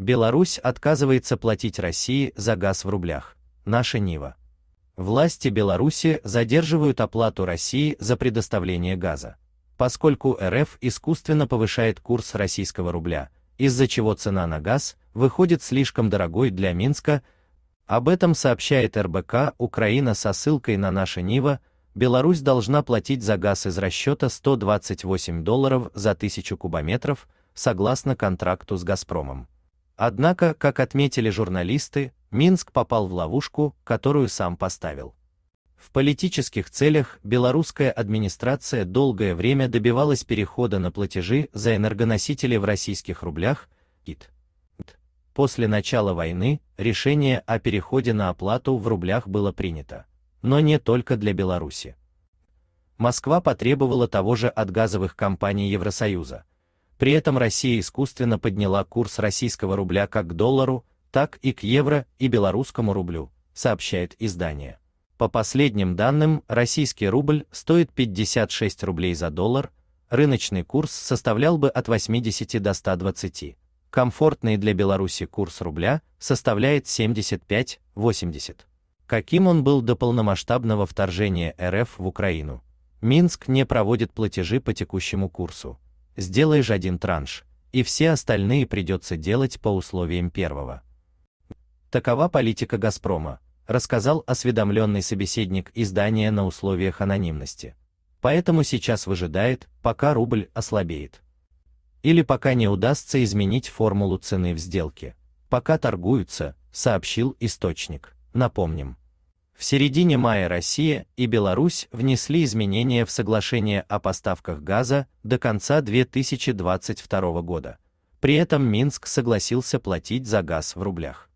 Беларусь отказывается платить России за газ в рублях. Наша Нива. Власти Беларуси задерживают оплату России за предоставление газа, поскольку РФ искусственно повышает курс российского рубля, из-за чего цена на газ выходит слишком дорогой для Минска. Об этом сообщает РБК Украина со ссылкой на наша Нива. Беларусь должна платить за газ из расчета 128 долларов за тысячу кубометров, согласно контракту с Газпромом. Однако, как отметили журналисты, Минск попал в ловушку, которую сам поставил. В политических целях белорусская администрация долгое время добивалась перехода на платежи за энергоносители в российских рублях, ИТ. После начала войны решение о переходе на оплату в рублях было принято, но не только для Беларуси. Москва потребовала того же от газовых компаний Евросоюза, при этом Россия искусственно подняла курс российского рубля как к доллару, так и к евро и белорусскому рублю, сообщает издание. По последним данным, российский рубль стоит 56 рублей за доллар, рыночный курс составлял бы от 80 до 120. Комфортный для Беларуси курс рубля составляет 75-80. Каким он был до полномасштабного вторжения РФ в Украину? Минск не проводит платежи по текущему курсу сделаешь один транш, и все остальные придется делать по условиям первого. Такова политика Газпрома, рассказал осведомленный собеседник издания на условиях анонимности. Поэтому сейчас выжидает, пока рубль ослабеет. Или пока не удастся изменить формулу цены в сделке. Пока торгуются, сообщил источник. Напомним, в середине мая Россия и Беларусь внесли изменения в соглашение о поставках газа до конца 2022 года. При этом Минск согласился платить за газ в рублях.